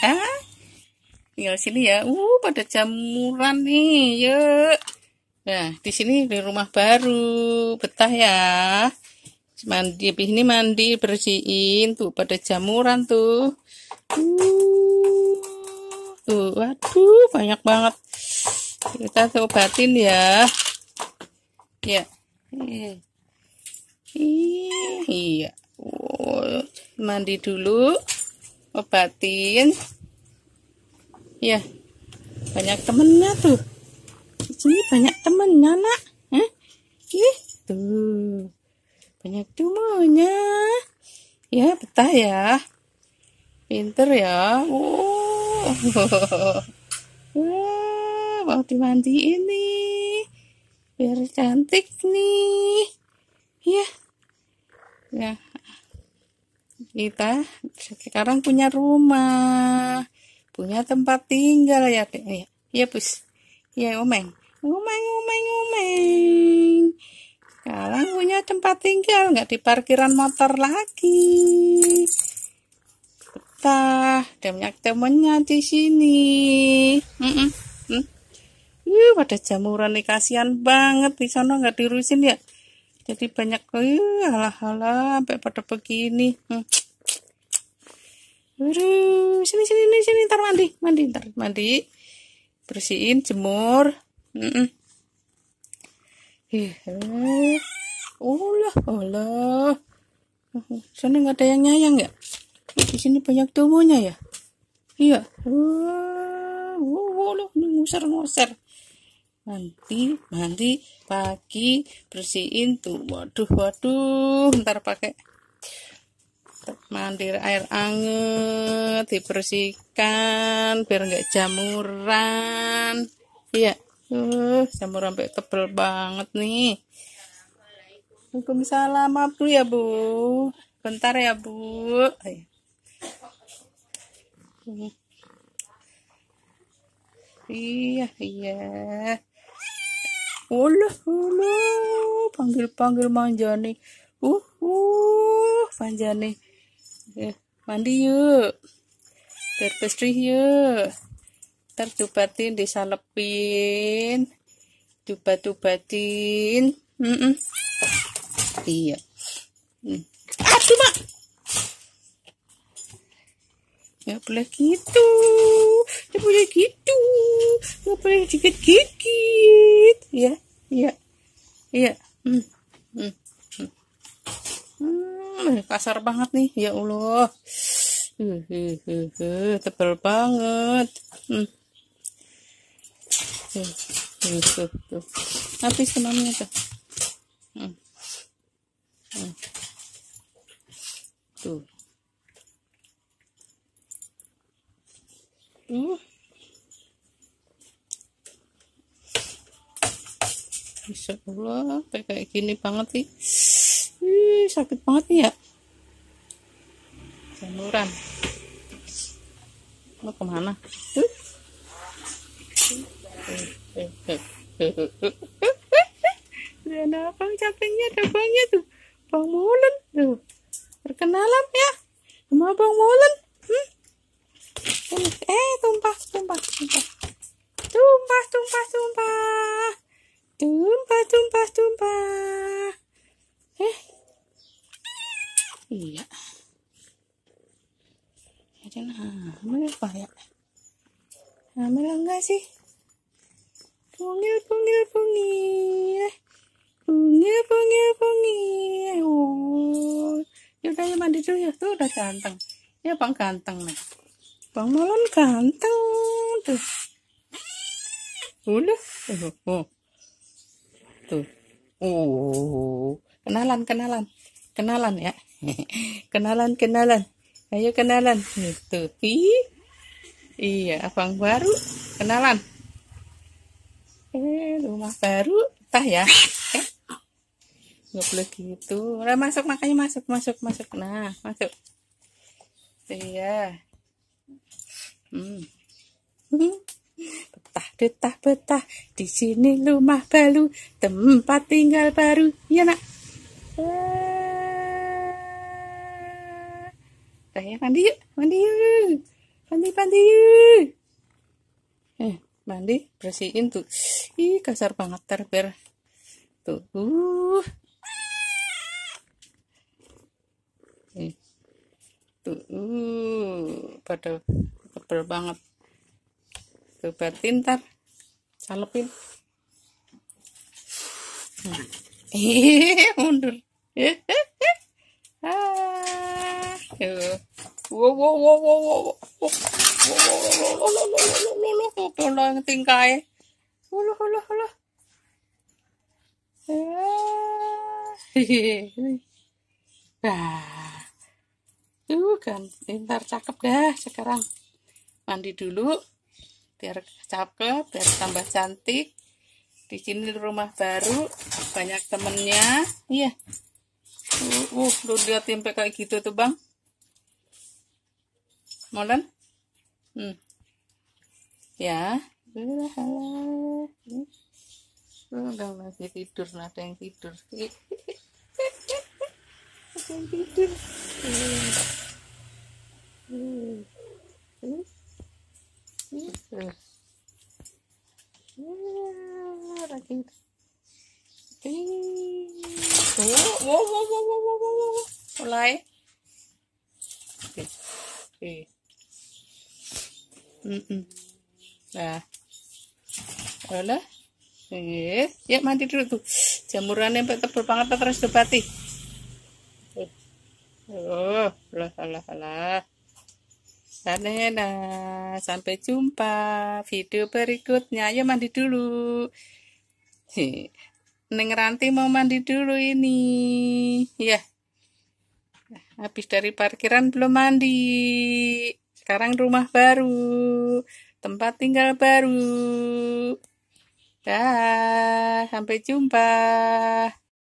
ah tinggal sini ya uh pada jamuran nih yuk ya. nah di sini di rumah baru betah ya mandi ini mandi bersihin tuh pada jamuran tuh uh, tuh waduh banyak banget kita obatin ya ya iya iya oh, mandi dulu obatin ya banyak temennya tuh di sini banyak temennya nak eh ih tuh banyak temennya ya betah ya pinter ya oh. wah mau dimandi ini biar cantik nih ya ya kita sekarang punya rumah punya tempat tinggal ya dek ya ya pus ya omeng omeng omeng omeng sekarang punya tempat tinggal nggak di parkiran motor lagi betah ada banyak temennya di sini mm -mm. Mm. Yuh, pada jamuran nih kasihan banget di sana nggak dirusin ya jadi banyak eh, halah-halah sampai pada begini hmm. Aduh, sini sini sini sini ntar mandi, mandi ntar mandi. Bersihin, jemur. Heeh. Mm Ulah, Sana nggak ada yang nyayang ya? Di sini banyak tubuhnya ya? Iya. Wow, ngusar-ngusar. Nanti, nanti pagi bersihin tuh. Waduh, waduh. Ntar pakai mandir air anget dibersihkan biar nggak jamuran iya uh jamur sampai tebel banget nih Waalaikumsalam maaf dulu ya bu bentar ya bu iya iya Uluh, uluh, panggil panggil manjani uh uh panjani Eh, mandi yuk. Bersih yuk. terjubatin dubatin disalepin. Dubat-dubatin. Mm -mm. Iya. Mm. Aduh, Mak. Ya boleh gitu. Ya boleh gitu. Ya boleh dikit gigit Ya, iya. Iya. Hmm. Hmm. Hmm, kasar banget nih ya allah tebel banget hmm. tuh, hmm. Hmm. tuh, tuh, bisa tuh tuh Insya Allah kayak gini banget sih sakit banget nih ya jamuran mau kemana dan capeknya ada bangnya tuh bang tuh perkenalan ya sama bang hmm? eh tumpah tumpah tumpah lah enggak sih? Pungil, pungil, pungil. Pungil, pungil, pungil. Oh. Yaudah, ya mandi dulu ya. Tuh udah ganteng. Ya bang ganteng nih. Bang Malon ganteng. Tuh. Udah. Oh, oh. Tuh. Oh. Kenalan, kenalan. Kenalan ya. kenalan, kenalan. Ayo kenalan. Nih, tuh. Ih. Iya, abang baru kenalan. Eh, rumah baru, tah ya. Eh, nggak boleh gitu. Nah, masuk makanya masuk, masuk, masuk. Nah, masuk. Iya. Hmm. Betah, betah, betah. Di sini rumah baru, tempat tinggal baru. Iya nak. Eh, ya mandi yuk, mandi yuk. Mandi, mandi. Eh, mandi, bersihin tuh. Ih, kasar banget terber. Tuh. Uh. Eh. Tuh. Uh. Pada tebel banget. Tuh, batin ntar salepin. Eh, mundur. Eh, eh, eh. Ah, yuk wow wow wow wow wow wow wow wow wow wow wow wow wow wow wow wow wow biar cakep, biar tambah cantik. Di sini rumah baru, banyak temennya. Iya. Uh, uh, lu lihat wow, kayak gitu tuh bang molen hmm. ya udah masih tidur ada yang tidur ada yang tidur mulai Oke. Okay. Okay. Nah. Wala. Eh, ya mandi dulu tuh. Jamurannya sampai tebal banget terus debati. Oh, lah, lah, lah. Sanena, sampai jumpa video berikutnya. Ayo mandi dulu. Neng Ranti mau mandi dulu ini. Ya. Habis dari parkiran belum mandi sekarang rumah baru, tempat tinggal baru. Dah, sampai jumpa.